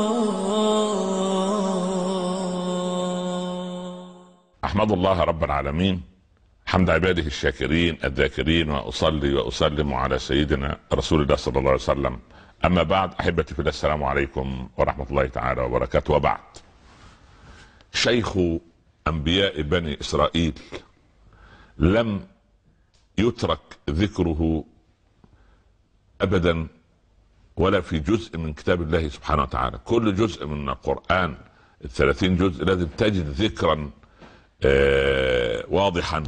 آه. أحمد الله رب العالمين حمد عباده الشاكرين الذاكرين وأصلي وأسلم على سيدنا رسول الله صلى الله عليه وسلم أما بعد أحبتي في الله السلام عليكم ورحمة الله تعالى وبركاته وبعد شيخ أنبياء بني إسرائيل لم يترك ذكره أبدا ولا في جزء من كتاب الله سبحانه وتعالى كل جزء من القرآن الثلاثين جزء لازم تجد ذكرا آه واضحا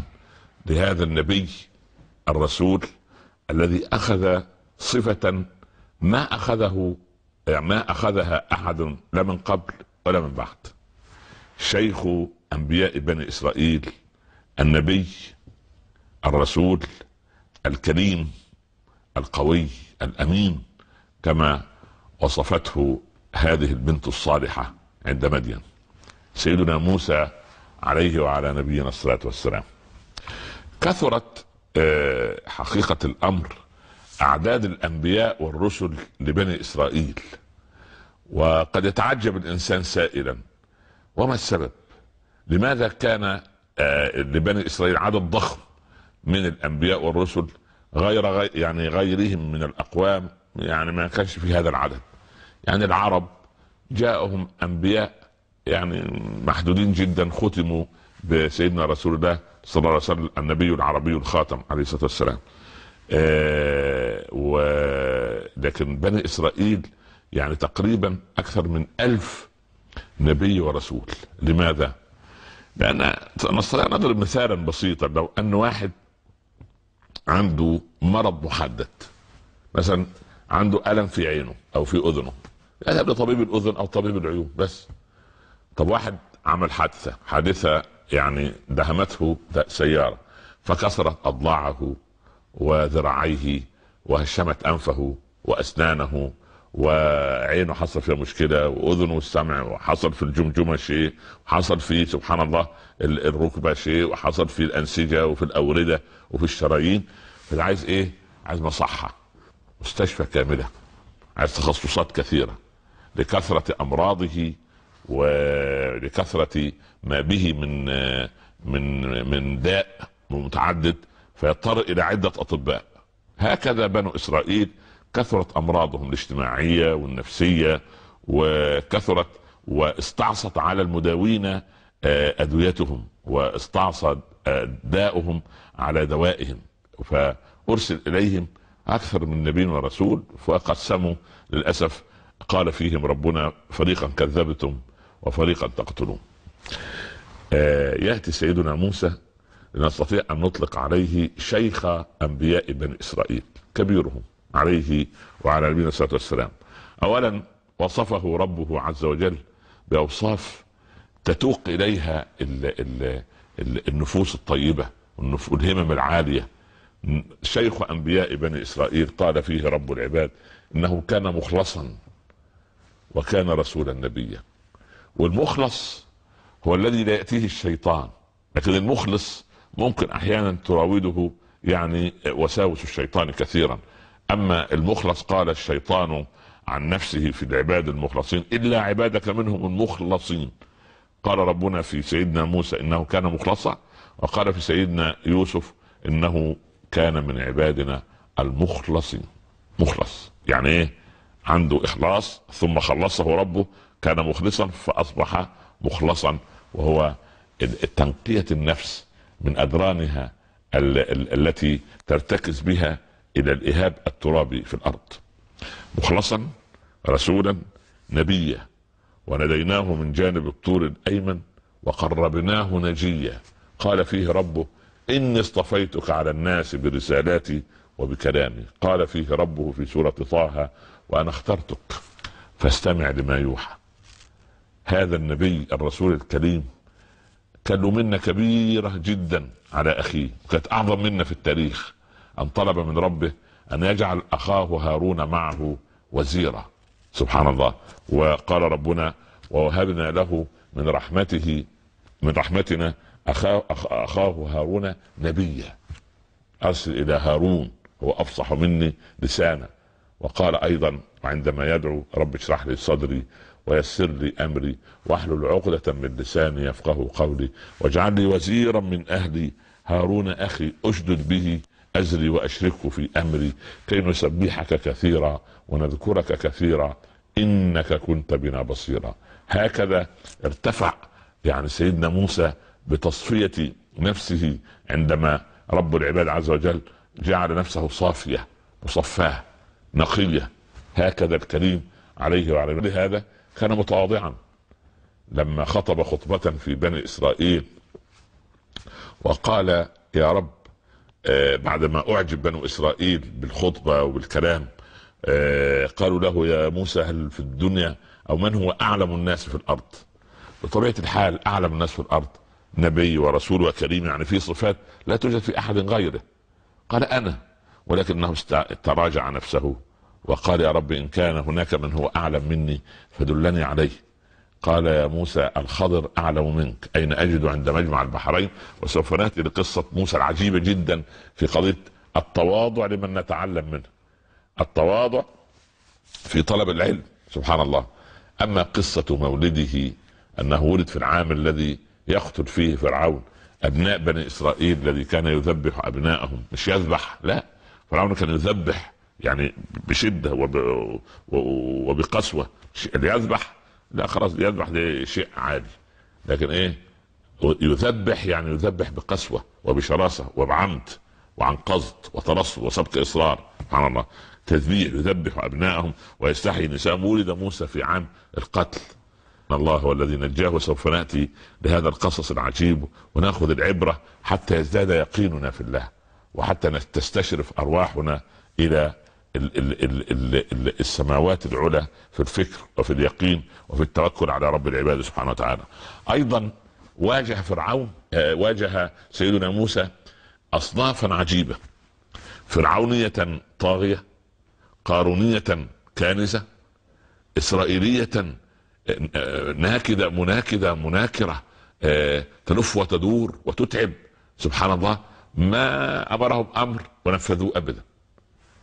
لهذا النبي الرسول الذي أخذ صفة ما أخذه آه، ما أخذها أحد لا من قبل ولا من بعد شيخ أنبياء بني إسرائيل النبي الرسول الكريم القوي الأمين كما وصفته هذه البنت الصالحة عند مدين سيدنا موسى عليه وعلى نبينا الصلاة والسلام كثرت آه، حقيقة الأمر أعداد الأنبياء والرسل لبني إسرائيل وقد يتعجب الإنسان سائلا وما السبب لماذا كان آه، لبني إسرائيل عدد ضخم من الأنبياء والرسل غير, غير يعني غيرهم من الأقوام يعني ما كانش في هذا العدد يعني العرب جاءهم انبياء يعني محدودين جدا ختموا بسيدنا رسول الله صلى الله عليه وسلم النبي العربي الخاتم عليه الصلاه والسلام. آه و لكن بني اسرائيل يعني تقريبا اكثر من ألف نبي ورسول لماذا؟ لان نستطيع نضرب مثالا بسيطا لو ان واحد عنده مرض محدد مثلا عنده الم في عينه او في اذنه يذهب يعني لطبيب الاذن او طبيب العيون بس طب واحد عمل حادثه حادثه يعني دهمته سياره فكسرت اضلاعه وذراعيه وهشمت انفه واسنانه وعينه حصل فيها مشكله واذنه السمع وحصل في الجمجمه شيء وحصل في سبحان الله الركبه شيء وحصل في الانسجه وفي الاورده وفي الشرايين عايز ايه؟ عايز مصحه مستشفى كامله على تخصصات كثيره لكثره امراضه ولكثره ما به من من من داء متعدد فيضطر الى عده اطباء هكذا بنو اسرائيل كثرت امراضهم الاجتماعيه والنفسيه وكثرت واستعصت على المداوين آه، ادويتهم واستعصى آه، داؤهم على دوائهم فارسل اليهم اكثر من نبي ورسول فقسموا للاسف قال فيهم ربنا فريقا كذبتم وفريقا تقتلون آه، ياتي سيدنا موسى لنستطيع ان نطلق عليه شيخ انبياء بني اسرائيل كبيرهم عليه وعلى نبينا الصلاه والسلام اولا وصفه ربه عز وجل باوصاف تتوق اليها النفوس الطيبه والهمم العاليه شيخ انبياء بني اسرائيل قال فيه رب العباد انه كان مخلصا وكان رسولا نبيا والمخلص هو الذي لا ياتيه الشيطان لكن المخلص ممكن احيانا تراوده يعني وساوس الشيطان كثيرا اما المخلص قال الشيطان عن نفسه في العباد المخلصين الا عبادك منهم المخلصين قال ربنا في سيدنا موسى انه كان مخلصا وقال في سيدنا يوسف انه كان من عبادنا المخلصين مخلص يعني ايه عنده اخلاص ثم خلصه ربه كان مخلصا فاصبح مخلصا وهو تنقيه النفس من ادرانها التي ترتكز بها الى الاهاب الترابي في الارض مخلصا رسولا نبيا وناديناه من جانب الطور الايمن وقربناه نجيا قال فيه ربه إني اصطفيتك على الناس برسالاتي وبكلامي قال فيه ربه في سورة طه وأنا اخترتك فاستمع لما يوحى هذا النبي الرسول الكريم كان له منة كبيرة جدا على أخيه كانت أعظم منة في التاريخ أن طلب من ربه أن يجعل أخاه هارون معه وزيرا سبحان الله وقال ربنا ووهبنا له من رحمته من رحمتنا أخاه, أخاه هارون نبيا أرسل إلى هارون هو أفصح مني لسانا وقال أيضا عندما يدعو رب اشرح لي صدري ويسر لي أمري واحلل عقدة من لساني يفقه قولي واجعل لي وزيرا من أهلي هارون أخي أشدد به أزري وأشركه في أمري كي نسبحك كثيرا ونذكرك كثيرا إنك كنت بنا بصيرا هكذا ارتفع يعني سيدنا موسى بتصفيه نفسه عندما رب العباد عز وجل جعل نفسه صافيه مصفاه نقيه هكذا الكريم عليه وعلى هذا كان متواضعا لما خطب خطبة في بني إسرائيل وقال يا رب آه، بعدما أعجب بنو إسرائيل بالخطبة وبالكلام آه، قالوا له يا موسى هل في الدنيا أو من هو أعلم الناس في الأرض بطبيعة الحال أعلم الناس في الأرض نبي ورسول وكريم يعني في صفات لا توجد في احد غيره قال انا ولكنه تراجع نفسه وقال يا رب ان كان هناك من هو اعلم مني فدلني عليه قال يا موسى الخضر اعلم منك اين اجد عند مجمع البحرين وسوف ناتي لقصه موسى العجيبه جدا في قضيه التواضع لمن نتعلم منه التواضع في طلب العلم سبحان الله اما قصه مولده انه ولد في العام الذي يقتل فيه فرعون ابناء بني اسرائيل الذي كان يذبح ابناءهم مش يذبح لا فرعون كان يذبح يعني بشده وب... وبقسوه اللي يذبح لا خلاص يذبح ده شيء عادي لكن ايه يذبح يعني يذبح بقسوه وبشراسه وبعمد وعن قصد وترصد وسبق اصرار سبحان الله تذبيح يذبح ابنائهم ويستحيي نساء ولد موسى في عام القتل ان الله هو الذي نجاه وسوف ناتي بهذا القصص العجيب وناخذ العبره حتى يزداد يقيننا في الله وحتى تستشرف ارواحنا الى السماوات العلى في الفكر وفي اليقين وفي التوكل على رب العباد سبحانه وتعالى. ايضا واجه فرعون آه، واجه سيدنا موسى اصنافا عجيبه فرعونيه طاغيه قارونيه كانزه اسرائيليه ناكده مناكده مناكره آه، تلف وتدور وتتعب سبحان الله ما امرهم امر ونفذوه ابدا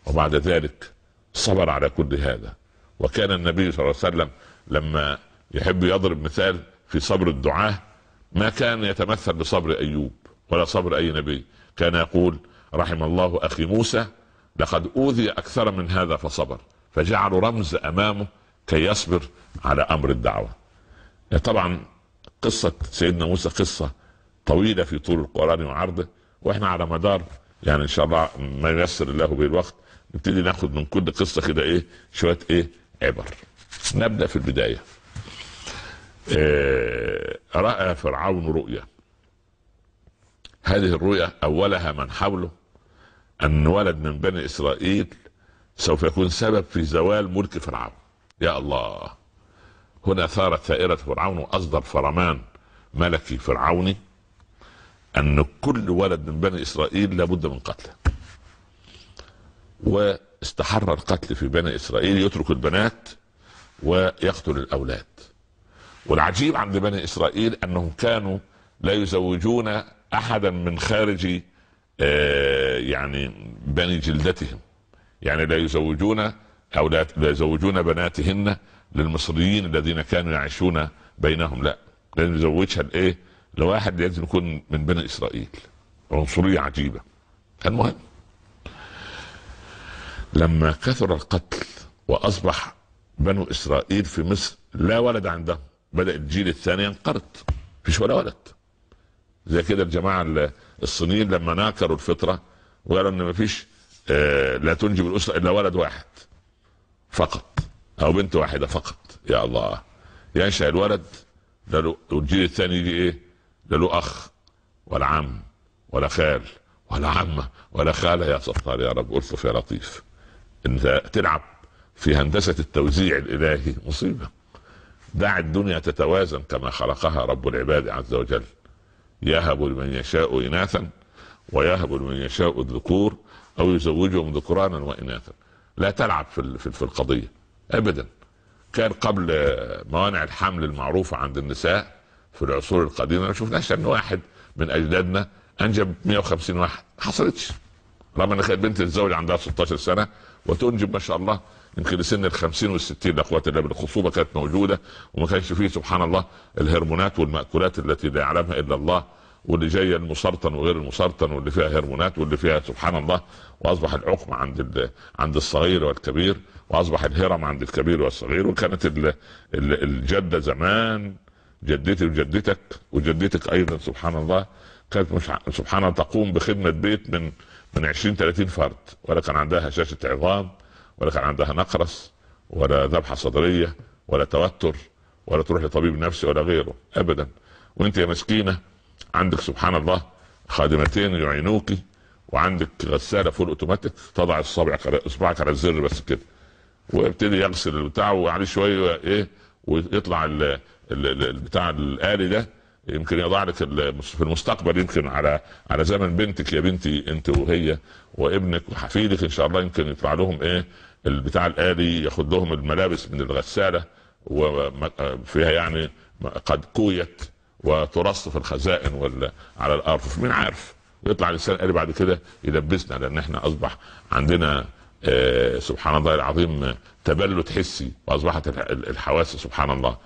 وبعد ذلك صبر على كل هذا وكان النبي صلى الله عليه وسلم لما يحب يضرب مثال في صبر الدعاه ما كان يتمثل بصبر ايوب ولا صبر اي نبي كان يقول رحم الله اخي موسى لقد اوذي اكثر من هذا فصبر فجعلوا رمز امامه كي يصبر على امر الدعوه يعني طبعا قصه سيدنا موسى قصه طويله في طول القران وعرضه واحنا على مدار يعني ان شاء الله ما ييسر الله به الوقت نبتدي ناخد من كل قصه كده ايه شويه ايه عبر نبدا في البدايه إيه راى فرعون رؤيا هذه الرؤيا اولها من حوله ان ولد من بني اسرائيل سوف يكون سبب في زوال ملك فرعون يا الله هنا ثارت ثائرة فرعون وأصدر فرمان ملكي فرعوني أن كل ولد من بني إسرائيل لابد من قتله واستحر القتل في بني إسرائيل يترك البنات ويقتل الأولاد والعجيب عند بني إسرائيل أنهم كانوا لا يزوجون أحدا من خارج آه، يعني بني جلدتهم يعني لا يزوجون او لا يزوجون بناتهن للمصريين الذين كانوا يعيشون بينهم لا لازم يزوجها لايه؟ لواحد لازم يكون من بني اسرائيل عنصريه عجيبه المهم لما كثر القتل واصبح بنو اسرائيل في مصر لا ولد عندهم بدا الجيل الثاني ينقرض فيش ولا ولد زي كده الجماعه الصينيين لما ناكروا الفطره وقالوا ان مفيش فيش آه، لا تنجب الاسره الا ولد واحد فقط او بنت واحده فقط يا الله ينشا يعني الولد له والجيل الثاني يجي ايه؟ له اخ ولا عم ولا خال ولا عمه ولا خاله يا ستار يا رب الطف يا لطيف انت تلعب في هندسه التوزيع الالهي مصيبه دع الدنيا تتوازن كما خلقها رب العباد عز وجل يهب لمن يشاء اناثا ويهب لمن يشاء الذكور او يزوجهم ذكرانا واناثا لا تلعب في في القضيه ابدا كان قبل موانع الحمل المعروفه عند النساء في العصور القديمه ما شفناش ان واحد من اجدادنا انجب 150 واحد ما حصلتش رغم ان كانت بنت تتزوج عندها 16 سنه وتنجب ما شاء الله يمكن لسن ال 50 وال 60 لا قوه الا بالله الخصوبه كانت موجوده وما كانش فيه سبحان الله الهرمونات والمأكولات التي لا يعلمها الا الله واللي جايه المسرطن وغير المسرطن واللي فيها هرمونات واللي فيها سبحان الله واصبح العقم عند عند الصغير والكبير واصبح الهرم عند الكبير والصغير وكانت الجده زمان جدتي وجدتك وجدتك ايضا سبحان الله كانت مش سبحان الله تقوم بخدمه بيت من من 20 30 فرد ولا كان عندها شاشه عظام ولا كان عندها نقرس ولا ذبحه صدريه ولا توتر ولا تروح لطبيب نفسي ولا غيره ابدا وانت يا مسكينه عندك سبحان الله خادمتين يعينوك وعندك غساله فول اوتوماتيك تضع الصابع اصبعك على الزر بس كده ويبتدي يغسل البتاع وعليه شويه ايه ويطلع البتاع الالي ده يمكن يضع لك في المستقبل يمكن على على زمن بنتك يا بنتي انت وهي وابنك وحفيدك ان شاء الله يمكن يطلع لهم ايه البتاع الالي ياخد لهم الملابس من الغساله وفيها يعني قد كويت وترص في الخزائن ولا على الارفف مين عارف يطلع الانسان قال بعد كده يلبسنا لان احنا اصبح عندنا آه سبحان الله العظيم تبلد حسي واصبحت الحواس سبحان الله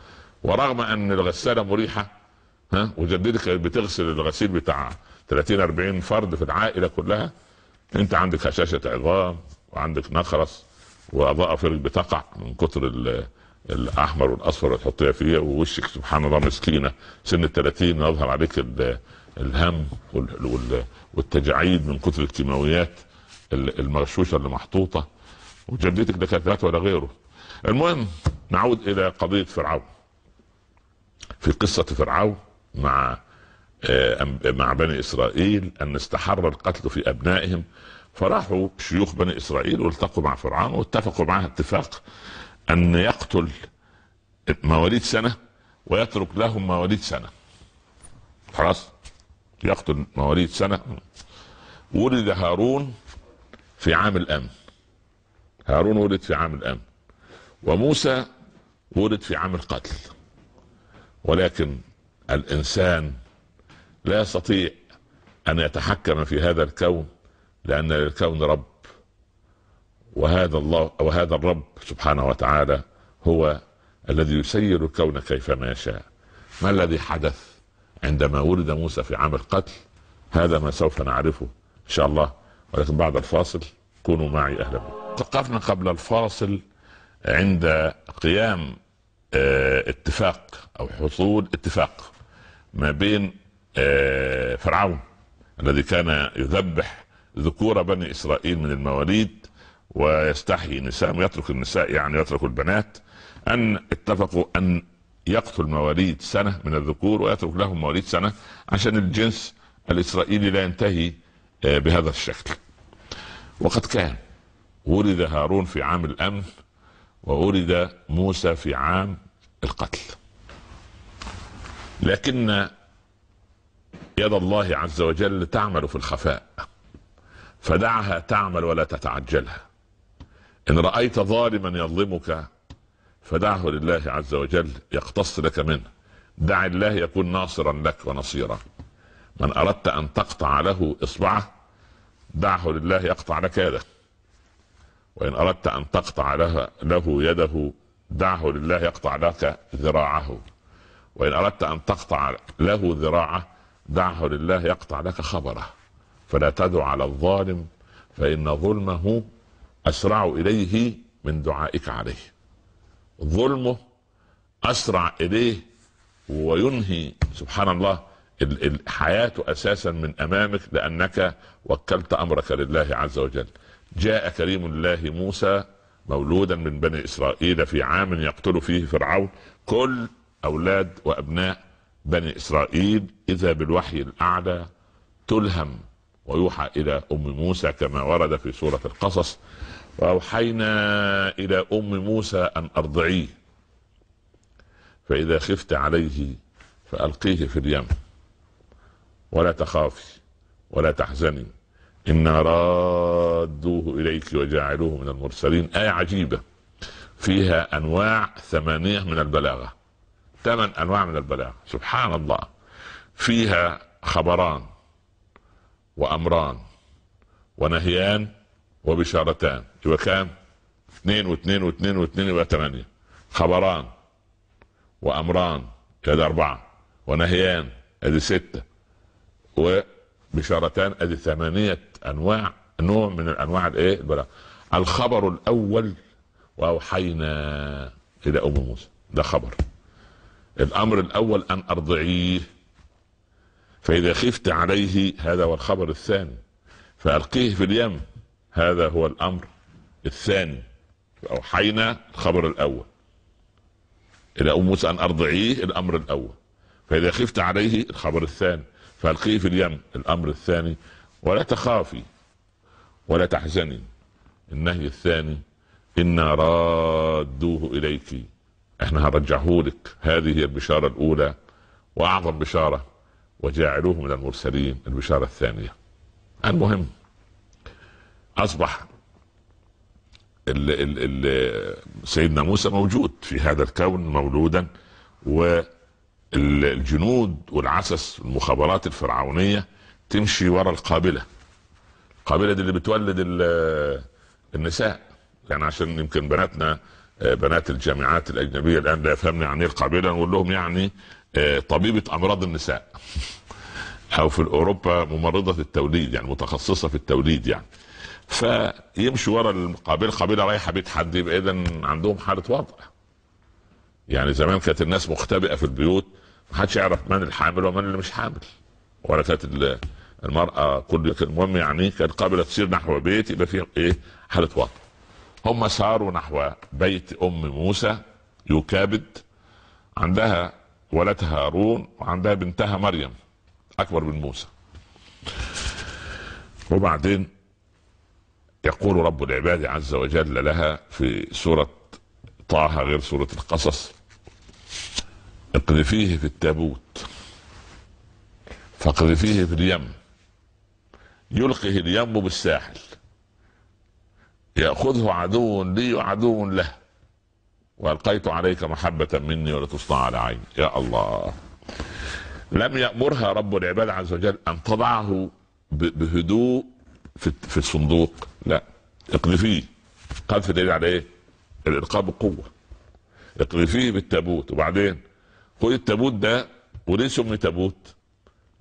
ورغم ان الغساله مريحه ها وجدتك بتغسل الغسيل بتاع 30 40 فرد في العائله كلها انت عندك هشاشه عظام وعندك نخرس واظافرك بتقع من كتر الاحمر والاصفر وتحطيها فيها ووشك سبحان الله مسكينه سن ال 30 يظهر عليك الهم والتجاعيد من كثر الكيماويات المغشوشه اللي محطوطه وجدتك دكاترات ولا غيره المهم نعود الى قضيه فرعون في قصه فرعون مع آه، مع بني اسرائيل ان استحر القتل في ابنائهم فراحوا شيوخ بني اسرائيل والتقوا مع فرعون واتفقوا معاه اتفاق ان يقتل مواليد سنه ويترك لهم مواليد سنه خلاص يقتل مواليد سنه ولد هارون في عام الامن هارون ولد في عام الامن وموسى ولد في عام القتل ولكن الانسان لا يستطيع ان يتحكم في هذا الكون لان للكون رب وهذا الله وهذا الرب سبحانه وتعالى هو الذي يسير الكون كيفما يشاء ما الذي حدث عندما ولد موسى في عام القتل هذا ما سوف نعرفه ان شاء الله ولكن بعد الفاصل كونوا معي اهلا بكم توقفنا قبل الفاصل عند قيام آه، اتفاق او حصول اتفاق ما بين آه، فرعون الذي كان يذبح ذكور بني اسرائيل من المواليد ويستحي نساء يترك النساء يعني يترك البنات أن اتفقوا أن يقتل مواليد سنة من الذكور ويترك لهم مواليد سنة عشان الجنس الإسرائيلي لا ينتهي آه، بهذا الشكل وقد كان ولد هارون في عام الأمن وولد موسى في عام القتل لكن يد الله عز وجل تعمل في الخفاء فدعها تعمل ولا تتعجلها إن رأيت ظالما يظلمك فدعه لله عز وجل يقتص لك منه دع الله يكون ناصرا لك ونصيرا من أردت أن تقطع له إصبعه دعه لله يقطع لك يده وإن أردت أن تقطع له, له يده دعه لله يقطع لك ذراعه وإن أردت أن تقطع له ذراعه دعه لله يقطع لك خبره فلا تدع على الظالم فإن ظلمه اسرع اليه من دعائك عليه ظلمه اسرع اليه وينهي سبحان الله الحياه اساسا من امامك لانك وكلت امرك لله عز وجل جاء كريم الله موسى مولودا من بني اسرائيل في عام يقتل فيه فرعون كل اولاد وابناء بني اسرائيل اذا بالوحي الاعلى تلهم ويوحى إلى أم موسى كما ورد في سورة القصص وأوحينا إلى أم موسى أن أرضعيه فإذا خفت عليه فألقيه في اليم ولا تخافي ولا تحزني إنا رادوه إليك وجاعلوه من المرسلين آية عجيبة فيها أنواع ثمانية من البلاغة ثمان أنواع من البلاغة سبحان الله فيها خبران وامران ونهيان وبشارتان يبقى كام؟ اثنين واثنين واثنين واثنين يبقى ثمانية خبران وامران كده اربعة ونهيان ادي ستة وبشارتان ادي ثمانية انواع نوع من الانواع الايه؟ البلاء الخبر الاول واوحينا الى ام موسى ده خبر الامر الاول ان ارضعيه فإذا خفت عليه هذا هو الخبر الثاني فألقيه في اليم هذا هو الأمر الثاني أوحينا الخبر الأول إلى أم موسى أن أرضعيه الأمر الأول فإذا خفت عليه الخبر الثاني فألقيه في اليم الأمر الثاني ولا تخافي ولا تحزني النهي الثاني إنا رادوه إليك احنا هنرجعه لك هذه هي البشارة الأولى وأعظم بشارة وجعلوه من المرسلين البشارة الثانية المهم أصبح ال ال ال سيدنا موسى موجود في هذا الكون مولودا والجنود والعسس المخابرات الفرعونية تمشي ورا القابلة القابلة دي اللي بتولد النساء يعني عشان يمكن بناتنا بنات الجامعات الأجنبية الآن لا يفهمن يعني إيه القابلة نقول لهم يعني آه، طبيبة أمراض النساء او في اوروبا ممرضه التوليد يعني متخصصه في التوليد يعني فيمشي ورا القبيله قبيله رايحه بيت حد يبقى اذا عندهم حاله وضع يعني زمان كانت الناس مختبئه في البيوت ما حدش يعرف من الحامل ومن اللي مش حامل ولا كانت المراه كل المهم يعني كانت قابله تسير نحو بيت يبقى فيه ايه حاله وضع هم ساروا نحو بيت ام موسى يكابد عندها ولدها هارون وعندها بنتها مريم اكبر من موسى وبعدين يقول رب العباد عز وجل لها في سوره طه غير سوره القصص اقذفيه في التابوت فاقذفيه في اليم يلقه اليم بالساحل ياخذه عدو لي وعدو له والقيت عليك محبه مني ولتصنع على عيني يا الله لم يامرها رب العباد عز وجل ان تضعه بهدوء في, الصندوق لا اقذفيه قذف دليل على ايه؟ الالقاء بقوه اقذفيه بالتابوت وبعدين خذ التابوت ده وليه سمي تابوت؟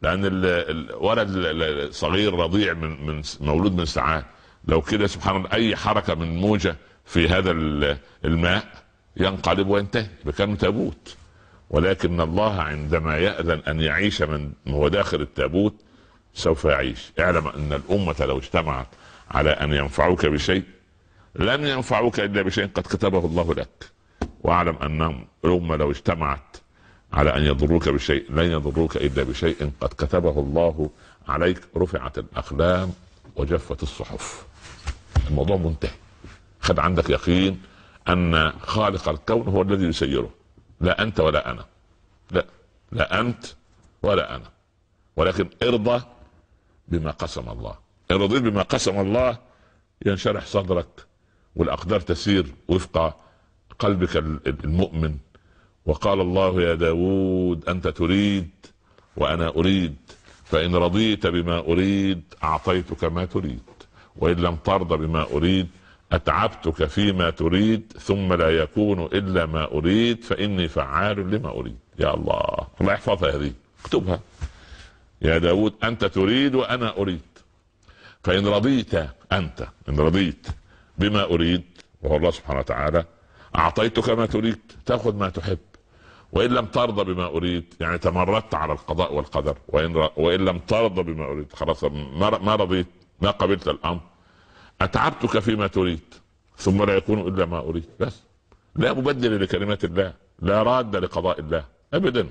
لان الولد الصغير رضيع من من مولود من ساعات لو كده سبحان الله اي حركه من موجه في هذا الماء ينقلب وينتهي بكانه تابوت ولكن الله عندما يأذن أن يعيش من هو داخل التابوت سوف يعيش اعلم أن الأمة لو اجتمعت على أن ينفعوك بشيء لن ينفعوك إلا بشيء قد كتبه الله لك واعلم أن الأمة لو اجتمعت على أن يضروك بشيء لن يضروك إلا بشيء قد كتبه الله عليك رفعت الأقلام وجفت الصحف الموضوع منتهي خد عندك يقين ان خالق الكون هو الذي يسيره لا انت ولا انا لا لا انت ولا انا ولكن ارضى بما قسم الله ارضي بما قسم الله ينشرح صدرك والاقدار تسير وفق قلبك المؤمن وقال الله يا داود انت تريد وانا اريد فان رضيت بما اريد اعطيتك ما تريد وان لم ترضى بما اريد اتعبتك فيما تريد ثم لا يكون الا ما اريد فاني فعال لما اريد يا الله الله يحفظها هذه اكتبها يا داود انت تريد وانا اريد فان رضيت انت ان رضيت بما اريد وهو الله سبحانه وتعالى اعطيتك ما تريد تاخذ ما تحب وان لم ترضى بما اريد يعني تمردت على القضاء والقدر وان وان لم ترضى بما اريد خلاص ما رضيت ما قبلت الامر اتعبتك فيما تريد ثم لا يكون الا ما اريد بس لا مبدل لكلمات الله لا راد لقضاء الله ابدا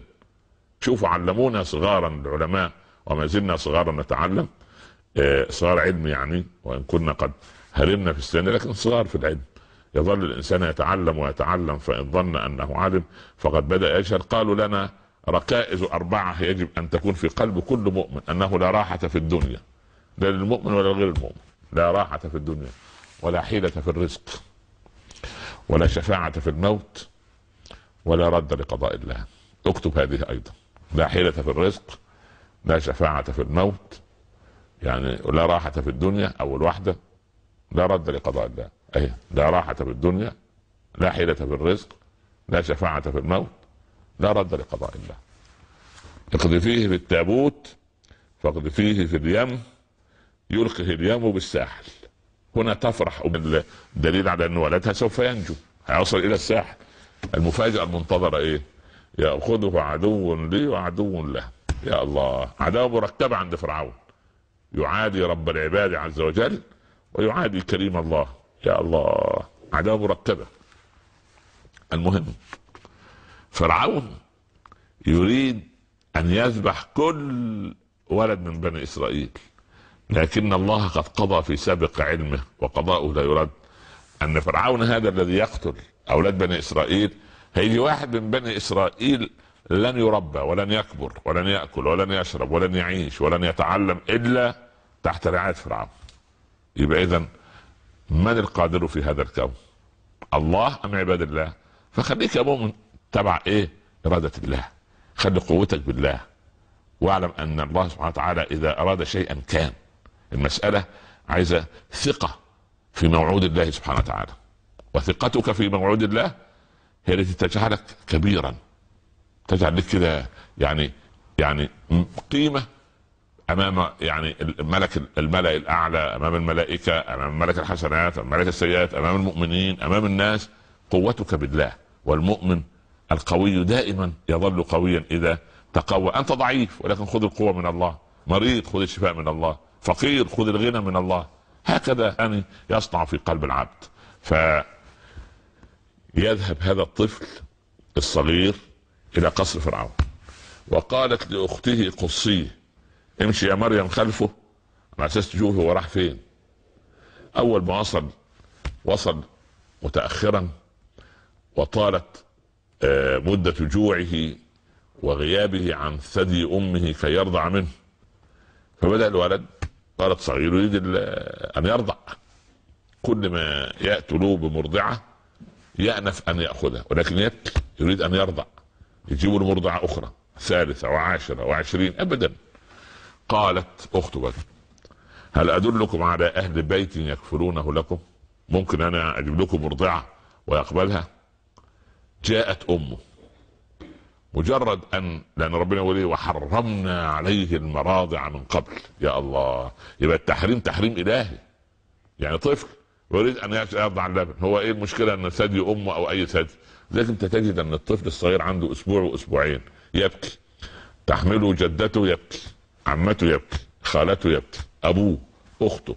شوفوا علمونا صغارا العلماء وما زلنا صغارا نتعلم آه، صغار علم يعني وان كنا قد هرمنا في السن لكن صغار في العلم يظل الانسان يتعلم ويتعلم فان ظن انه علم فقد بدا يجهل قالوا لنا ركائز اربعه يجب ان تكون في قلب كل مؤمن انه لا راحه في الدنيا لا للمؤمن ولا لغير المؤمن لا راحة في الدنيا ولا حيلة في الرزق ولا شفاعة في الموت ولا رد لقضاء الله اكتب هذه ايضا لا حيلة في الرزق لا شفاعة في الموت يعني لا راحة في الدنيا اول واحدة لا رد لقضاء الله أيه. لا راحة في الدنيا لا حيلة في الرزق لا شفاعة في الموت لا رد لقضاء الله اقذفيه في التابوت فاقذفيه في اليم يلقي هليوم بالساحل هنا تفرح دليل على ان ولدها سوف ينجو هيصل الى الساحل المفاجاه المنتظره ايه ياخذه عدو لي وعدو له يا الله عداوه مرتبه عند فرعون يعادي رب العباد عز وجل ويعادي كريم الله يا الله عداوه مرتبه المهم فرعون يريد ان يذبح كل ولد من بني اسرائيل لكن الله قد قضى في سابق علمه وقضاؤه لا يرد ان فرعون هذا الذي يقتل اولاد بني اسرائيل هيجي واحد من بني اسرائيل لن يربى ولن يكبر ولن ياكل ولن يشرب ولن يعيش ولن يتعلم الا تحت رعايه فرعون. يبقى اذا من القادر في هذا الكون؟ الله ام عباد الله؟ فخليك يا مؤمن تبع ايه؟ اراده الله. خلي قوتك بالله. واعلم ان الله سبحانه وتعالى اذا اراد شيئا كان. المسألة عايزة ثقة في موعود الله سبحانه وتعالى وثقتك في موعود الله هي التي تجعلك كبيرا تجعل لك كده يعني يعني قيمه امام يعني الملك الملا الاعلى امام الملائكه امام ملك الحسنات امام ملك السيئات امام المؤمنين امام الناس قوتك بالله والمؤمن القوي دائما يظل قويا اذا تقوى انت ضعيف ولكن خذ القوه من الله مريض خذ الشفاء من الله فقير خذ الغنى من الله هكذا يعني يصنع في قلب العبد فيذهب هذا الطفل الصغير إلى قصر فرعون وقالت لأخته قصيه امشي يا مريم خلفه على أساس تشوفه هو راح فين أول ما وصل وصل متأخرا وطالت آه، مدة جوعه وغيابه عن ثدي أمه كي يرضع منه فبدأ الولد قالت صغير يريد أن يرضع كل ما ياتوا له بمرضعة يأنف أن يأخذها ولكن يك يريد أن يرضع يجيب المرضعة أخرى ثالثة وعاشرة وعشرين أبدا قالت أخت بك هل أدلكم على أهل بيت يكفرونه لكم ممكن أنا أجيب لكم مرضعة ويقبلها جاءت أمه مجرد ان لان ربنا يقول ايه وحرمنا عليه المراضع من قبل يا الله يبقى التحريم تحريم الهي يعني طفل يريد إيه؟ ان يرضع اللبن هو ايه المشكله ان ثدي امه او اي ثدي لكن تجد ان الطفل الصغير عنده اسبوع واسبوعين يبكي تحمله جدته يبكي عمته يبكي خالته يبكي ابوه اخته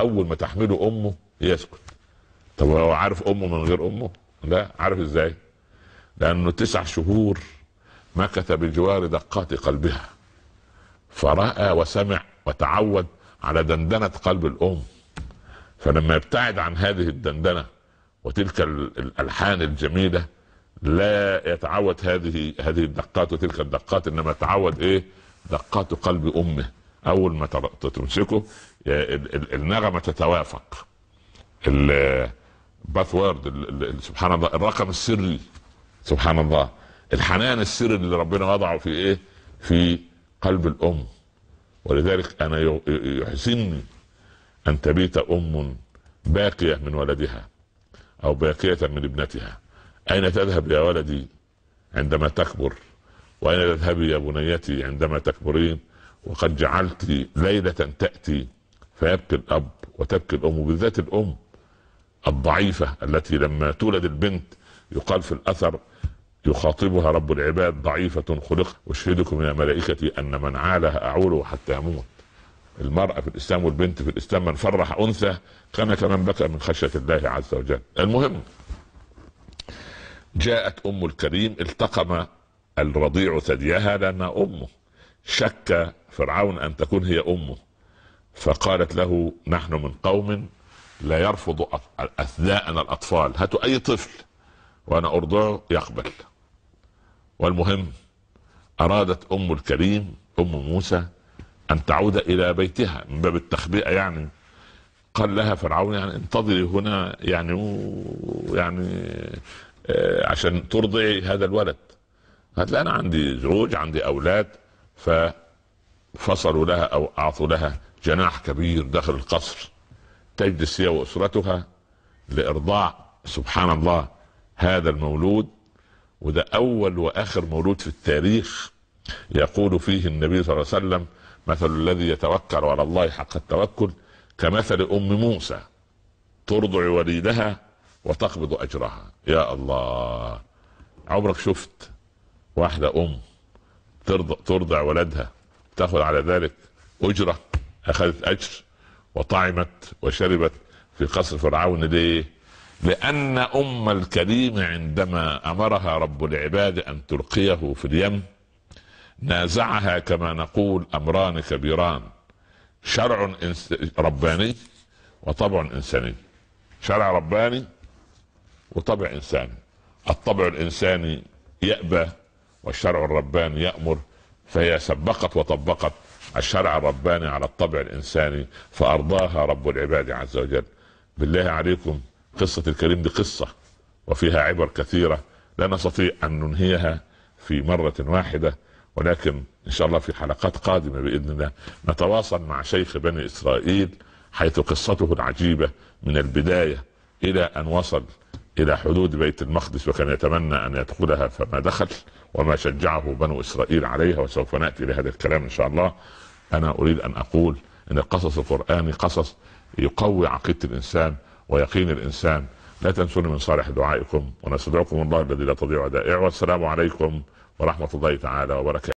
اول ما تحمله امه يسكت طب هو عارف امه من غير امه لا عارف ازاي لأنه تسع شهور مكث بجوار دقات قلبها فرأى وسمع وتعود على دندنة قلب الأم فلما يبتعد عن هذه الدندنة وتلك الألحان الجميلة لا يتعود هذه هذه الدقات وتلك الدقات انما تعود ايه؟ دقات قلب امه اول ما تمسكه النغمه تتوافق الباث وورد سبحان الله الرقم السري سبحان الله الحنان السر اللي ربنا وضعه في ايه في قلب الام ولذلك انا يحزنني ان تبيت ام باقيه من ولدها او باقيه من ابنتها اين تذهب يا ولدي عندما تكبر واين تذهبي يا بنيتي عندما تكبرين وقد جعلت ليله تاتي فيبكي الاب وتبكي الام بالذات الام الضعيفه التي لما تولد البنت يقال في الاثر يخاطبها رب العباد ضعيفة خلقت أشهدكم يا ملائكتي أن من عالها أعوله حتى يموت المرأة في الإسلام والبنت في الإسلام من فرح أنثى كان كمن بكى من خشية الله عز وجل المهم جاءت أم الكريم التقم الرضيع ثديها لأنها أمه شك فرعون أن تكون هي أمه فقالت له نحن من قوم لا يرفض أثناءنا الأطفال هاتوا أي طفل وأنا أرضعه يقبل والمهم أرادت أم الكريم أم موسى أن تعود إلى بيتها من باب التخبئة يعني قال لها فرعون يعني انتظري هنا يعني يعني آه، عشان ترضعي هذا الولد قالت أنا عندي زوج عندي أولاد ففصلوا لها أو أعطوا لها جناح كبير داخل القصر تجلس هي وأسرتها لإرضاع سبحان الله هذا المولود وده اول واخر مولود في التاريخ يقول فيه النبي صلى الله عليه وسلم مثل الذي يتوكل على الله حق التوكل كمثل ام موسى ترضع وليدها وتقبض اجرها يا الله عمرك شفت واحده ام ترضع ولدها تاخذ على ذلك اجره اخذت اجر وطعمت وشربت في قصر فرعون ليه لأن أم الكريم عندما أمرها رب العباد أن تلقيه في اليم نازعها كما نقول أمران كبيران شرع رباني وطبع إنساني شرع رباني وطبع إنساني الطبع الإنساني يأبى والشرع الرباني يأمر فهي سبقت وطبقت الشرع الرباني على الطبع الإنساني فأرضاها رب العباد عز وجل بالله عليكم قصة الكريم دي قصة وفيها عبر كثيرة لا نستطيع أن ننهيها في مرة واحدة ولكن إن شاء الله في حلقات قادمة بإذن الله نتواصل مع شيخ بني إسرائيل حيث قصته العجيبة من البداية إلى أن وصل إلى حدود بيت المقدس وكان يتمنى أن يدخلها فما دخل وما شجعه بنو إسرائيل عليها وسوف نأتي لهذا الكلام إن شاء الله أنا أريد أن أقول أن القصص القرآني قصص يقوي عقيدة الإنسان ويقين الانسان لا تنسوني من صالح دعائكم ونستدعكم الله الذي لا تضيع ودائعه والسلام عليكم ورحمه الله تعالى وبركاته